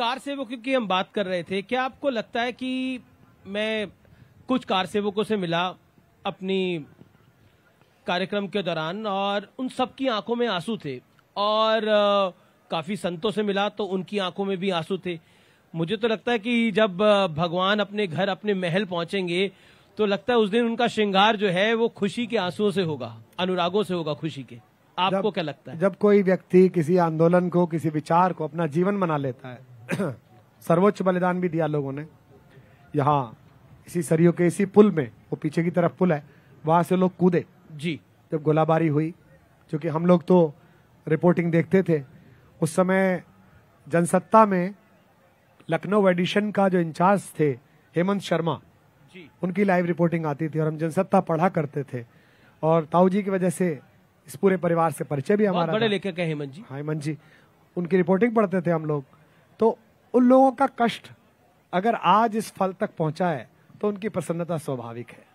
car सेवकों की हम बात कर रहे थे क्या आपको लगता है कि मैं कुछ कार सेवकों से मिला अपनी कार्यक्रम के दौरान और उन सबकी आंखों में आंसू थे और आ, काफी संतों से मिला तो उनकी आंखों में भी आंसू थे मुझे तो लगता है कि जब भगवान अपने घर अपने महल पहुंचेंगे तो लगता है उस दिन उनका श्रृंगार जो है वो खुशी के आंसुओं से होगा अनुरागों से होगा खुशी के आपको क्या लगता है जब कोई व्यक्ति किसी आंदोलन को किसी विचार को अपना जीवन बना लेता है सर्वोच्च बलिदान भी दिया लोगों ने यहाँ इसी सरयू के इसी पुल में वो पीछे की तरफ पुल है वहां से लोग कूदे जी जब गोलाबारी हुई क्योंकि हम लोग तो रिपोर्टिंग देखते थे उस समय जनसत्ता में लखनऊ एडिशन का जो इंचार्ज थे हेमंत शर्मा जी उनकी लाइव रिपोर्टिंग आती थी और हम जनसत्ता पढ़ा करते थे और ताऊ जी की वजह से इस पूरे परिवार से परिचय भी हमारा बड़े लेखक है हेमंत जी हाँ हेमंत जी उनकी रिपोर्टिंग पढ़ते थे हम लोग तो उन लोगों का कष्ट अगर आज इस फल तक पहुंचा है तो उनकी प्रसन्नता स्वाभाविक है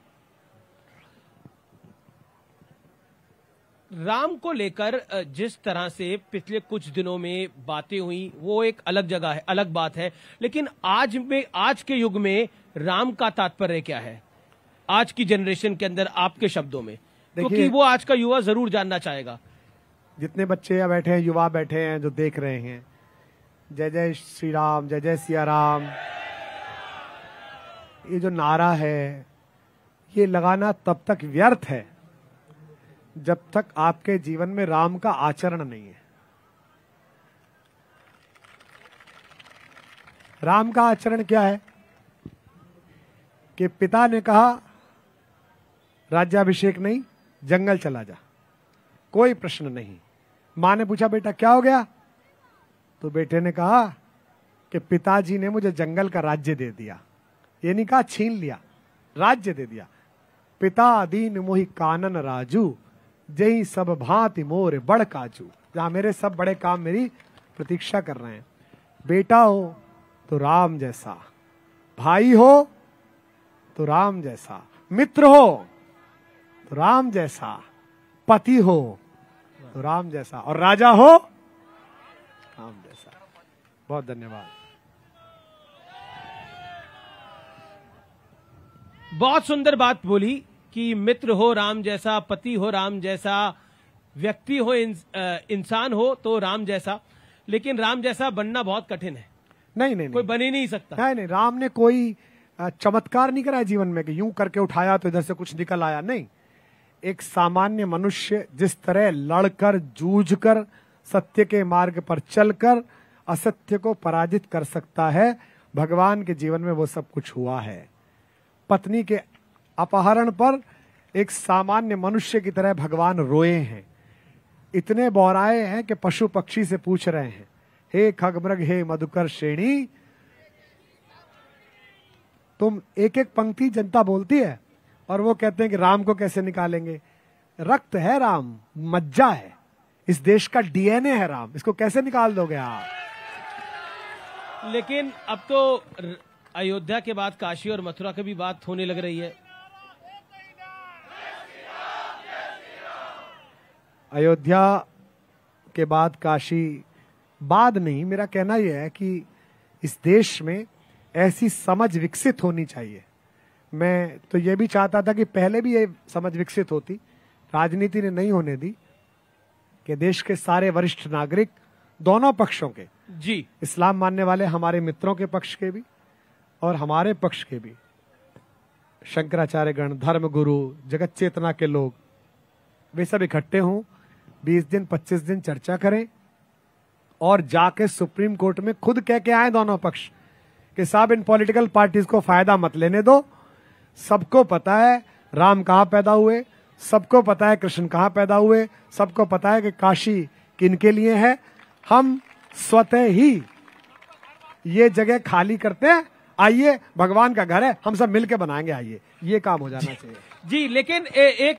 राम को लेकर जिस तरह से पिछले कुछ दिनों में बातें हुई वो एक अलग जगह है अलग बात है लेकिन आज में आज के युग में राम का तात्पर्य क्या है आज की जनरेशन के अंदर आपके शब्दों में क्योंकि वो आज का युवा जरूर जानना चाहेगा जितने बच्चे या बैठे हैं युवा बैठे हैं जो देख रहे हैं जय जय श्री राम जय जय सिया राम ये जो नारा है ये लगाना तब तक व्यर्थ है जब तक आपके जीवन में राम का आचरण नहीं है राम का आचरण क्या है कि पिता ने कहा राज्याभिषेक नहीं जंगल चला जा कोई प्रश्न नहीं मां ने पूछा बेटा क्या हो गया तो बेटे ने कहा कि पिताजी ने मुझे जंगल का राज्य दे दिया ये नहीं कहा छीन लिया राज्य दे दिया पिता दीन मोहि कानन राजू जय सब भांति मोर बड़ काजू जहां मेरे सब बड़े काम मेरी प्रतीक्षा कर रहे हैं बेटा हो तो राम जैसा भाई हो तो राम जैसा मित्र हो तो राम जैसा पति हो तो राम जैसा और राजा हो बहुत धन्यवाद बहुत सुंदर बात बोली कि मित्र हो राम जैसा पति हो राम जैसा व्यक्ति हो इंसान हो तो राम जैसा लेकिन राम जैसा बनना बहुत कठिन है नहीं नहीं कोई बन ही नहीं सकता नहीं नहीं राम ने कोई चमत्कार नहीं कराया जीवन में कि यूं करके उठाया तो इधर से कुछ निकल आया नहीं एक सामान्य मनुष्य जिस तरह लड़कर जूझकर सत्य के मार्ग पर चलकर असत्य को पराजित कर सकता है भगवान के जीवन में वो सब कुछ हुआ है पत्नी के अपहरण पर एक सामान्य मनुष्य की तरह भगवान रोए हैं इतने बौराए हैं कि पशु पक्षी से पूछ रहे हैं हे खगमृग हे मधुकर श्रेणी तुम एक एक पंक्ति जनता बोलती है और वो कहते हैं कि राम को कैसे निकालेंगे रक्त है राम मज्जा है इस देश का डीएनए है राम इसको कैसे निकाल दोगे आप लेकिन अब तो अयोध्या के बाद काशी और मथुरा की भी बात होने लग रही है अयोध्या के बाद काशी बाद नहीं मेरा कहना यह है कि इस देश में ऐसी समझ विकसित होनी चाहिए मैं तो यह भी चाहता था कि पहले भी ये समझ विकसित होती राजनीति ने नहीं होने दी कि देश के सारे वरिष्ठ नागरिक दोनों पक्षों के जी इस्लाम मानने वाले हमारे मित्रों के पक्ष के भी और हमारे पक्ष के भी शंकराचार्य गण धर्म गुरु जगत चेतना के लोग वे सब इकट्ठे हों बीस दिन पच्चीस दिन चर्चा करें और जाके सुप्रीम कोर्ट में खुद कह के आए दोनों पक्ष कि साहब इन पॉलिटिकल पार्टीज को फायदा मत लेने दो सबको पता है राम कहाँ पैदा हुए सबको पता है कृष्ण कहाँ पैदा हुए सबको पता है कि काशी किनके लिए है हम स्वतः ही ये जगह खाली करते हैं आइए भगवान का घर है हम सब मिलकर बनाएंगे आइए ये काम हो जाना चाहिए जी लेकिन ए, एक